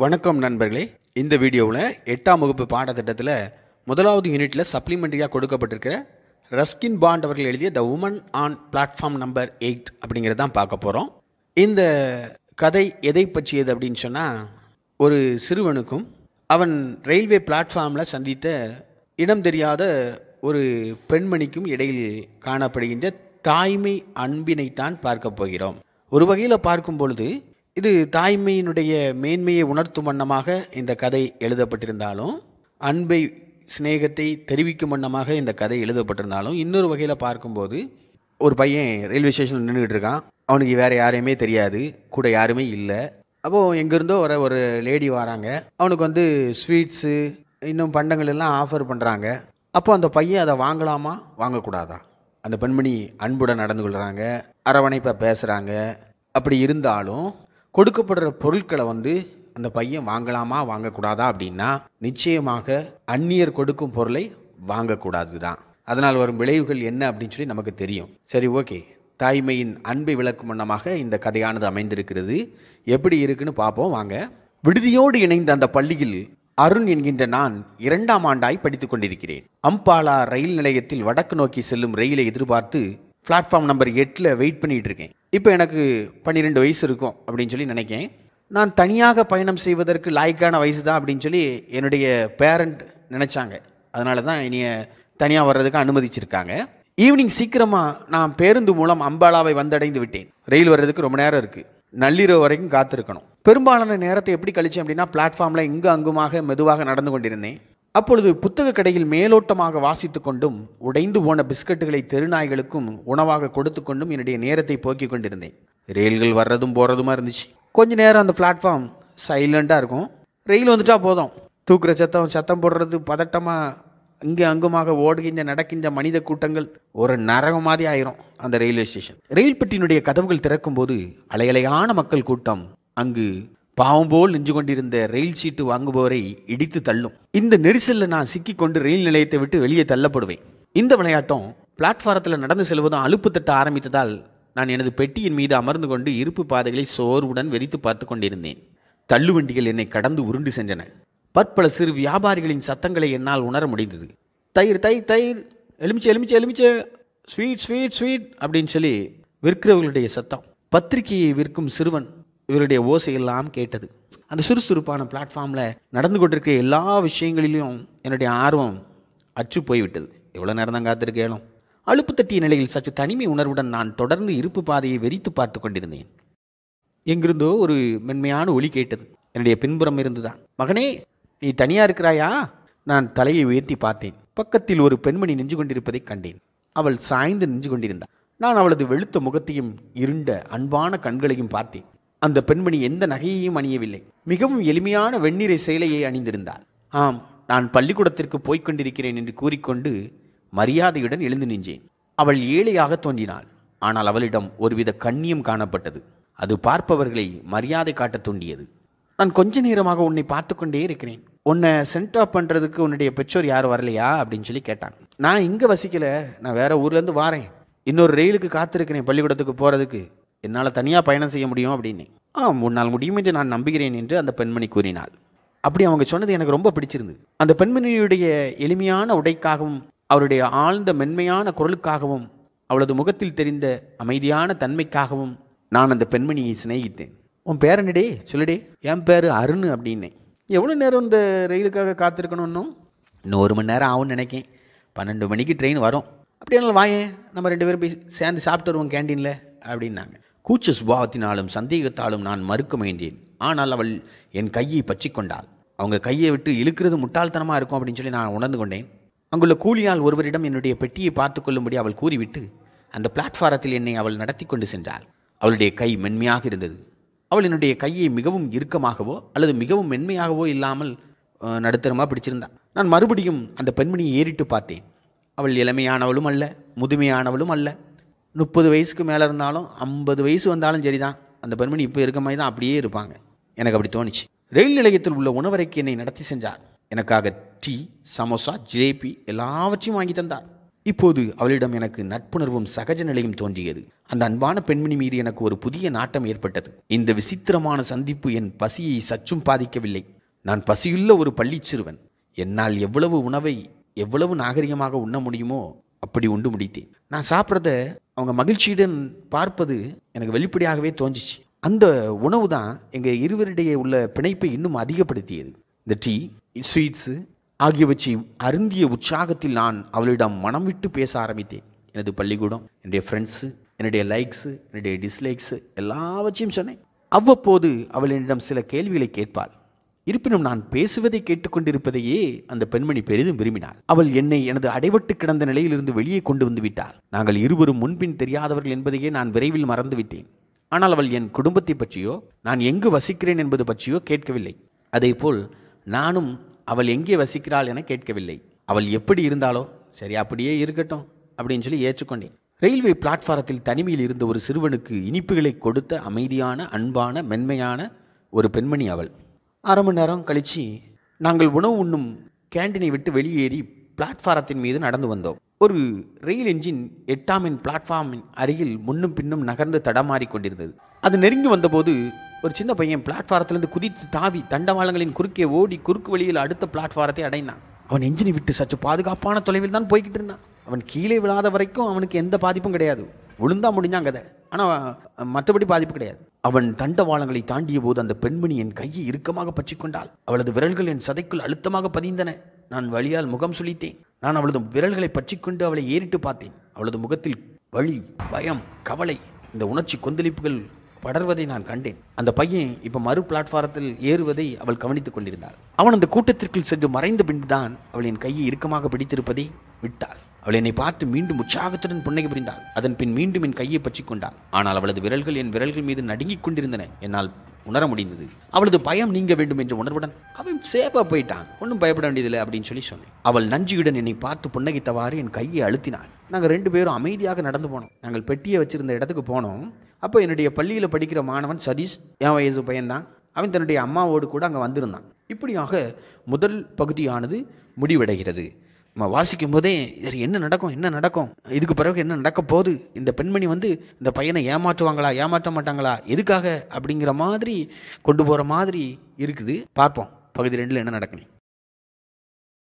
வணக்கம் நண்பர்களே இந்த வீடியோவில் எட்டாம் வகுப்பு பாடத்திட்டத்தில் முதலாவது யூனிட்டில் சப்ளிமெண்ட்ரியாக கொடுக்கப்பட்டிருக்கிற ரஸ்கின் பாண்ட் அவர்கள் எழுதிய the woman on platform number eight அப்படிங்கிறது தான் பார்க்க போகிறோம் இந்த கதை எதை பற்றியது அப்படின்னு சொன்னால் ஒரு சிறுவனுக்கும் அவன் ரயில்வே பிளாட்ஃபார்மில் சந்தித்த இடம் தெரியாத ஒரு பெண்மணிக்கும் இடையில் காணப்படுகின்ற தாய்மை அன்பினைத்தான் பார்க்க போகிறோம் ஒரு வகையில் பார்க்கும் பொழுது இது தாய்மையினுடைய மேன்மையை உணர்த்தும் வண்ணமாக இந்த கதை எழுதப்பட்டிருந்தாலும் அன்பை சிநேகத்தை தெரிவிக்கும் வண்ணமாக இந்த கதை எழுதப்பட்டிருந்தாலும் இன்னொரு வகையில் பார்க்கும்போது ஒரு பையன் ரயில்வே ஸ்டேஷனில் நின்றுக்கிட்டு இருக்கான் அவனுக்கு வேறு யாரையுமே தெரியாது கூட யாருமே இல்லை அப்போது எங்கேருந்தோ வர ஒரு லேடி வராங்க அவனுக்கு வந்து ஸ்வீட்ஸு இன்னும் பண்டங்கள் எல்லாம் ஆஃபர் பண்ணுறாங்க அப்போ அந்த பையன் அதை வாங்கலாமா வாங்கக்கூடாதா அந்த பெண்மணி அன்புடன் நடந்து கொள்கிறாங்க அரவணைப்பாக பேசுகிறாங்க அப்படி இருந்தாலும் கொடுக்கப்படுற பொருட்களை வந்து அந்த பையன் வாங்கலாமா வாங்கக்கூடாதா அப்படின்னா நிச்சயமாக அந்நியர் கொடுக்கும் பொருளை வாங்கக்கூடாது தான் அதனால் வரும் விளைவுகள் என்ன அப்படின்னு சொல்லி நமக்கு தெரியும் சரி ஓகே தாய்மையின் அன்பை விளக்கும் வண்ணமாக இந்த கதையானது அமைந்திருக்கிறது எப்படி இருக்குன்னு பார்ப்போம் வாங்க விடுதியோடு இணைந்த அந்த பள்ளியில் அருண் என்கின்ற நான் இரண்டாம் ஆண்டாய் படித்துக் கொண்டிருக்கிறேன் அம்பாலா ரயில் நிலையத்தில் வடக்கு நோக்கி செல்லும் ரயிலை எதிர்பார்த்து பிளாட்ஃபார்ம் நம்பர் எட்டில் வெயிட் பண்ணிட்டு இருக்கேன் இப்போ எனக்கு பன்னிரெண்டு வயசு இருக்கும் அப்படின்னு சொல்லி நினைக்கேன் நான் தனியாக பயணம் செய்வதற்கு லாய்க்கான வயசு தான் அப்படின்னு சொல்லி என்னுடைய பேரண்ட் நினச்சாங்க அதனால தான் என்னைய தனியாக வர்றதுக்கு அனுமதிச்சிருக்காங்க ஈவினிங் சீக்கிரமாக நான் பேருந்து மூலம் அம்பாலாவை வந்தடைந்து விட்டேன் ரயில் வர்றதுக்கு ரொம்ப நேரம் இருக்குது நள்ளிரவு வரைக்கும் காத்திருக்கணும் பெரும்பாலான நேரத்தை எப்படி கழிச்சேன் அப்படின்னா பிளாட்ஃபார்மில் இங்கு அங்குமாக மெதுவாக நடந்து கொண்டிருந்தேன் அப்பொழுது புத்தக கடையில் மேலோட்டமாக வாசித்து கொண்டும் உடைந்து போன பிஸ்கட்டுகளை தெருநாய்களுக்கும் உணவாக கொடுத்து கொண்டும் என்னுடைய நேரத்தை போக்கிக் கொண்டிருந்தேன் ரயில்கள் வர்றதும் போகிறதுமா இருந்துச்சு கொஞ்ச நேரம் அந்த பிளாட்ஃபார்ம் சைலண்ட்டாக இருக்கும் ரயில் வந்துட்டா போதும் தூக்குற சத்தம் சத்தம் போடுறது பதட்டமாக இங்கே அங்குமாக ஓடுகின்ற நடக்கின்ற மனித கூட்டங்கள் ஒரு நரகம் மாதிரி ஆயிரும் அந்த ரயில்வே ஸ்டேஷன் ரயில் பெட்டியினுடைய கதவுகள் திறக்கும்போது அலையலையான மக்கள் கூட்டம் அங்கு பாவம் போல் நின்று கொண்டிருந்த ரயில் சீட்டு வாங்குபவரை இடித்து தள்ளும் இந்த நெரிசலில் நான் சிக்கிக்கொண்டு ரயில் நிலையத்தை விட்டு வெளியே தள்ளப்படுவேன் இந்த விளையாட்டம் பிளாட்ஃபாரத்தில் நடந்து செல்வதும் அலுப்பு தட்ட ஆரம்பித்ததால் நான் எனது பெட்டியின் மீது அமர்ந்து கொண்டு இருப்பு பாதைகளை சோர்வுடன் வெறித்து பார்த்து கொண்டிருந்தேன் தள்ளுவண்டிகள் என்னை கடந்து உருண்டு சென்றன பற்பல சிறு வியாபாரிகளின் சத்தங்களை என்னால் உணர முடிந்தது தயிர் தயிர் தயிர் எலுமிச்சை எலுமிச்சை எலுமிச்சை ஸ்வீட் ஸ்வீட் ஸ்வீட் அப்படின்னு சொல்லி விற்கிறவர்களுடைய சத்தம் பத்திரிகையை விற்கும் சிறுவன் இவருடைய ஓசை எல்லாம் கேட்டது அந்த சுறுசுறுப்பான பிளாட்ஃபார்மில் நடந்து கொண்டிருக்கிற எல்லா விஷயங்களிலும் என்னுடைய ஆர்வம் அச்சு போய்விட்டது எவ்வளோ நேரம் தான் காத்திருக்கேனும் அழுப்பு தட்டிய நிலையில் சற்று தனிமை உணர்வுடன் நான் தொடர்ந்து இருப்பு பாதையை வெறித்து பார்த்து கொண்டிருந்தேன் எங்கிருந்தோ ஒரு மென்மையான ஒளி கேட்டது என்னுடைய பின்புறம் இருந்துதான் மகனே நீ தனியாக இருக்கிறாயா நான் தலையை உயர்த்தி பார்த்தேன் பக்கத்தில் ஒரு பெண்மணி நின்று கொண்டிருப்பதை கண்டேன் அவள் சாய்ந்து நின்று கொண்டிருந்தாள் நான் அவளது வெளுத்த முகத்தையும் இருண்ட அன்பான கண்களையும் பார்த்தேன் அந்த பெண்மணி எந்த நகையையும் அணியவில்லை மிகவும் எளிமையான வெண்ணிறை சேலையை அணிந்திருந்தாள் ஆம் நான் பள்ளிக்கூடத்திற்கு போய்க் கொண்டிருக்கிறேன் என்று கூறிக்கொண்டு மரியாதையுடன் எழுந்து நின்றேன் அவள் ஏழையாக தோன்றினாள் ஆனால் அவளிடம் ஒருவித கண்ணியம் காணப்பட்டது அது பார்ப்பவர்களை மரியாதை காட்டத் தூண்டியது நான் கொஞ்ச நேரமாக உன்னை பார்த்து கொண்டே இருக்கிறேன் உன்னை சென்ட் ஆஃப் பண்ணுறதுக்கு உன்னுடைய பெற்றோர் யாரும் வரலையா அப்படின்னு சொல்லி கேட்டாங்க நான் இங்கே வசிக்கலை நான் வேறு ஊர்லேருந்து வாரேன் இன்னொரு ரயிலுக்கு காத்திருக்கிறேன் பள்ளிக்கூடத்துக்கு போகிறதுக்கு என்னால் தனியாக பயணம் செய்ய முடியும் அப்படின்னு ஆ முன்னால் முடியும் என்று நான் நம்புகிறேன் என்று அந்த பெண்மணி கூறினாள் அப்படி அவங்க சொன்னது எனக்கு ரொம்ப பிடிச்சிருந்தது அந்த பெண்மணியுடைய எளிமையான உடைக்காகவும் அவருடைய ஆழ்ந்த மென்மையான குரலுக்காகவும் அவளது முகத்தில் தெரிந்த அமைதியான தன்மைக்காகவும் நான் அந்த பெண்மணியை சிநேகித்தேன் உன் பேரனிடே சொல்லுடே என் பேர் அருண் அப்படின்னேன் எவ்வளோ நேரம் இந்த ரயிலுக்காக காத்திருக்கணும்னும் இன்னும் ஒரு மணி நேரம் ஆகும்னு நினைக்கேன் பன்னெண்டு மணிக்கு ட்ரெயின் வரும் அப்படியே வாங்க நம்ம ரெண்டு பேரும் போய் சேர்ந்து சாப்பிட்டு வருவோம் கேன்டீனில் அப்படின்னாங்க கூச்ச சுபாவத்தினாலும் சந்தேகத்தாலும் நான் மறுக்க முயன்றேன் ஆனால் அவள் என் கையை பற்றி கொண்டாள் அவங்க கையை விட்டு இழுக்கிறது முட்டாள்தனமாக இருக்கும் அப்படின்னு சொல்லி நான் உணர்ந்து கொண்டேன் அங்குள்ள கூலியால் ஒருவரிடம் என்னுடைய பெட்டியை பார்த்து கொள்ளும்படி அவள் கூறிவிட்டு அந்த பிளாட்ஃபாரத்தில் என்னை அவள் நடத்தி கொண்டு சென்றாள் அவளுடைய கை மென்மையாக இருந்தது அவள் என்னுடைய கையை மிகவும் இறுக்கமாகவோ அல்லது மிகவும் மென்மையாகவோ இல்லாமல் நடுத்தரமாக பிடிச்சிருந்தாள் நான் மறுபடியும் அந்த பெண்மணியை ஏறிட்டு பார்த்தேன் அவள் இளமையானவளும் அல்ல முதுமையானவளும் அல்ல முப்பது வயசுக்கு மேலே இருந்தாலும் ஐம்பது வயசு வந்தாலும் சரி தான் அந்த பெண்மணி இப்போ இருக்க மாதிரி தான் அப்படியே இருப்பாங்க எனக்கு அப்படி தோணுச்சு ரயில் நிலையத்தில் உள்ள உணவறைக்கு என்னை நடத்தி சென்றார் எனக்காக டீ சமோசா ஜிலேபி எல்லாவற்றையும் வாங்கி தந்தார் இப்போது அவளிடம் எனக்கு நட்புணர்வும் சகஜ நிலையும் தோன்றியது அந்த அன்பான பெண்மணி மீது எனக்கு ஒரு புதிய நாட்டம் ஏற்பட்டது இந்த விசித்திரமான சந்திப்பு என் பசியை சற்றும் பாதிக்கவில்லை நான் பசியுள்ள ஒரு பள்ளிச்சிறுவன் என்னால் எவ்வளவு உணவை எவ்வளவு நாகரிகமாக உண்ண முடியுமோ அப்படி உண்டு முடித்தேன் நான் சாப்பிட்றத அவங்க மகிழ்ச்சியுடன் பார்ப்பது எனக்கு வெளிப்படையாகவே தோஞ்சிச்சு அந்த உணவு தான் எங்கள் இருவரிடையே உள்ள பிணைப்பை இன்னும் அதிகப்படுத்தியது இந்த டீ ஸ்வீட்ஸு ஆகியவற்றை அருந்திய உற்சாகத்தில் நான் அவளிடம் மனம் விட்டு பேச ஆரம்பித்தேன் எனது பள்ளிக்கூடம் என்னுடைய ஃப்ரெண்ட்ஸு என்னுடைய லைக்ஸு என்னுடைய டிஸ்லைக்ஸு எல்லாவற்றையும் சொன்னேன் அவ்வப்போது அவள் என்னிடம் சில கேள்விகளை கேட்பாள் இருப்பினும் நான் பேசுவதை கேட்டுக்கொண்டிருப்பதையே அந்த பெண்மணி பெரிதும் விரும்பினாள் அவள் என்னை எனது அடைபட்டு கிடந்த நிலையிலிருந்து வெளியே கொண்டு வந்து விட்டாள் நாங்கள் இருவரும் முன்பின் தெரியாதவர்கள் என்பதையே நான் விரைவில் மறந்துவிட்டேன் ஆனால் அவள் என் குடும்பத்தை பற்றியோ நான் எங்கு வசிக்கிறேன் என்பது பற்றியோ கேட்கவில்லை போல் நானும் அவள் எங்கே வசிக்கிறாள் என கேட்கவில்லை அவள் எப்படி இருந்தாலோ சரி அப்படியே இருக்கட்டும் அப்படின்னு சொல்லி ஏற்றுக்கொண்டேன் ரயில்வே பிளாட்ஃபாரத்தில் தனிமையில் இருந்த ஒரு சிறுவனுக்கு இனிப்புகளை கொடுத்த அமைதியான அன்பான மென்மையான ஒரு பெண்மணி அவள் அரை மணி நேரம் கழித்து நாங்கள் உணவு உண்ணும் கேண்டீனை விட்டு வெளியேறி பிளாட்ஃபாரத்தின் மீது நடந்து வந்தோம் ஒரு ரயில் என்ஜின் எட்டாமின் பிளாட்ஃபார்மின் அருகில் முன்னும் பின்னும் நகர்ந்து தடமாறி கொண்டிருந்தது அது நெருங்கி வந்தபோது ஒரு சின்ன பையன் பிளாட்ஃபாரத்திலிருந்து குதித்து தாவி தண்டவாளங்களின் குறுக்கே ஓடி குறுக்கு வழியில் அடுத்த பிளாட்ஃபாரத்தை அடைந்தான் அவன் என்ஜினை விட்டு சற்று பாதுகாப்பான தொலைவில் தான் போய்கிட்டு இருந்தான் அவன் கீழே விழாத வரைக்கும் அவனுக்கு எந்த பாதிப்பும் கிடையாது விழுந்தா முடிஞ்சான் கதை ஆனால் மற்றபடி பாதிப்பு கிடையாது அவன் தண்டவாளங்களை தாண்டிய போது அந்த பெண்மணி என் கையை இறுக்கமாக பற்றி கொண்டாள் அவளது விரல்கள் என் சதைக்குள் அழுத்தமாக பதிந்தன நான் வழியால் முகம் சுழித்தேன் நான் அவளது விரல்களை பற்றி கொண்டு அவளை ஏறிட்டு பார்த்தேன் அவளது முகத்தில் வழி பயம் கவலை இந்த உணர்ச்சி கொந்தளிப்புகள் படர்வதை நான் கண்டேன் அந்த பையன் இப்போ மறு பிளாட்ஃபாரத்தில் ஏறுவதை அவள் கவனித்துக் கொண்டிருந்தாள் அவன் அந்த கூட்டத்திற்குள் சென்று மறைந்த பின்புதான் அவள் என் கையை இறுக்கமாக பிடித்திருப்பதை விட்டாள் அவள் என்னை பார்த்து மீண்டும் உற்சாகத்துடன் புன்னகை புரிந்தாள் அதன் பின் மீண்டும் என் கையை பற்றி கொண்டாள் ஆனால் அவளது விரல்கள் என் விரல்கள் மீது நடுங்கிக் கொண்டிருந்தன என்னால் உணர முடிந்தது அவளது பயம் நீங்க வேண்டும் என்ற உணர்வுடன் அவன் சேஃபாக போயிட்டான் ஒன்றும் பயப்பட வேண்டியதில்லை அப்படின்னு சொல்லி சொன்னேன் அவள் நஞ்சியுடன் என்னை பார்த்து புன்னகைத்தவாறு என் கையை அழுத்தினாள் நாங்கள் ரெண்டு பேரும் அமைதியாக நடந்து போனோம் நாங்கள் பெட்டியை வச்சிருந்த இடத்துக்கு போனோம் அப்போ என்னுடைய பள்ளியில் படிக்கிற மாணவன் சதீஷ் என் வயது பையன்தான் அவன் தன்னுடைய அம்மாவோடு கூட அங்கே வந்திருந்தான் இப்படியாக முதல் பகுதியானது முடிவடைகிறது நம்ம வாசிக்கும் போதே இது என்ன நடக்கும் என்ன நடக்கும் இதுக்கு பிறகு என்ன நடக்க போகுது இந்த பெண்மணி வந்து இந்த பையனை ஏமாற்றுவாங்களா ஏமாற்ற மாட்டாங்களா எதுக்காக அப்படிங்கிற மாதிரி கொண்டு போகிற மாதிரி இருக்குது பார்ப்போம் பகுதி ரெண்டில் என்ன நடக்கணும்